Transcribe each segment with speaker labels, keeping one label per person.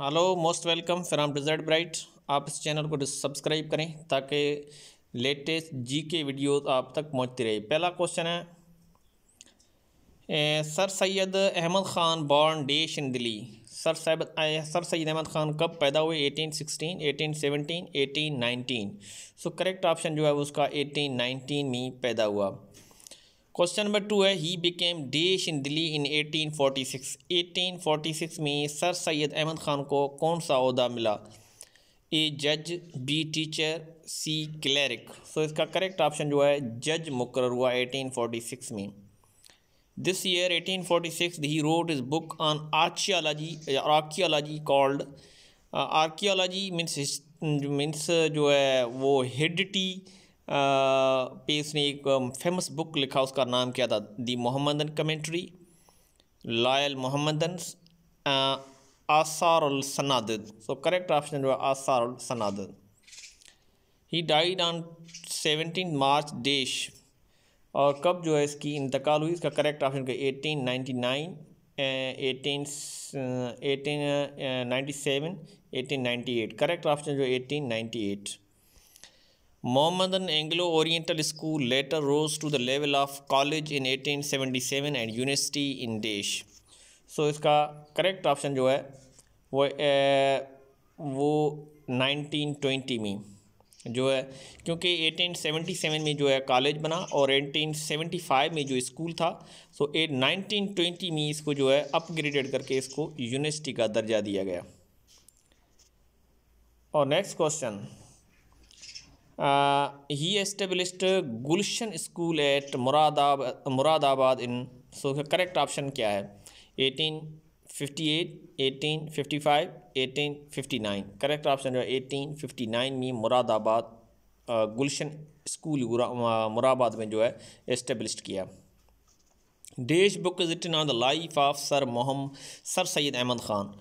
Speaker 1: Hello most welcome from desert bright आप इस channel को सब्सक्राइब करें ताकि लेटेस्ट जी के वीडियोस आप तक पहुंचती रहे पहला क्वेश्चन है A, sir Syed Ahmad Khan born dash in Delhi sir सैब सर सैद अहमद ख़ान कब पैदा हुए 1816, 1817, 1819 सो करेक्ट ऑप्शन जो है उसका 1819 में पैदा हुआ क्वेश्चन नंबर टू है ही बिकेम देश इन दिल्ली इन 1846 1846 में सर सैयद अहमद ख़ान को कौन सा अहदा मिला ए जज बी टीचर सी क्लैरिक सो इसका करेक्ट ऑप्शन जो है जज मुकर हुआ 1846 में दिस ईयर 1846 ही wrote his book on archaeology archaeology called archaeology means means जो है वो हिडटी पे ने एक फेमस बुक लिखा उसका नाम क्या था the Mohammedan commentary loyal Mohammedan Asarul Sanad so correct option जो है Asarul Sanad he died on seventeen March dash और कब जो है इसकी इंतकाल हुई इसका correct option eighteen ninety nine eighteen eighteen ninety seven eighteen ninety eight correct option जो eighteen ninety eight Mohammedan Anglo-Oriental School later rose to the level of college in 1877 and university in Desh. So so, इसका correct option जो है वो ए, वो 1920 में जो है क्योंकि 1877 में जो है कॉलेज बना और 1875 में जो स्कूल था सो ए 1920 में इसको जो है अपग्रेडेड करके इसको यूनिवर्सिटी का दर्जा दिया गया और next question he established Gulshan school at मुरादाब Moradabad in so correct option क्या है eighteen fifty eight eighteen fifty five eighteen fifty nine correct option जो है एटीन फिफ्टी नाइन में मुरादाबाद गुलशन स्कूल मुरादाबाद में जो है इस्टेब्लिश किया dash book is written on the life of sir मोहम sir Syed Ahmad Khan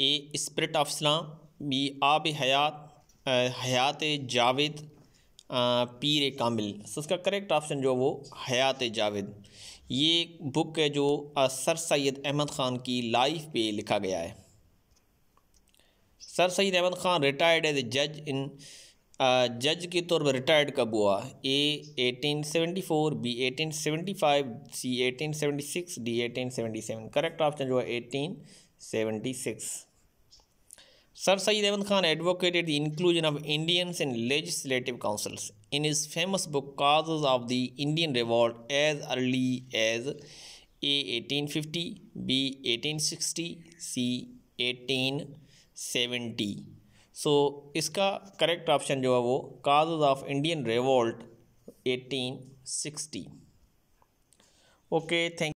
Speaker 1: a spirit of Islam बी आब हयात हयात जावेद पीर कामिल सो इसका करेक्ट ऑप्शन जो वो हयात जावेद ये बुक है जो सर सैद अहमद ख़ान की लाइफ पे लिखा गया है sir Syed Ahmad Khan retired as a जज इन जज के तौर पर रिटायर्ड कब हुआ ए 1874 बी 1875 सी 1876 डी 1877 करेक्ट ऑप्शन जो है 1876 Sir Sayyid Ahmad Khan advocated the inclusion of Indians in legislative councils in his famous book Causes of the Indian Revolt as early as A 1850, B 1860, C 1870. So so, इसका correct option जो है वो cause of Indian revolt 1860 okay thank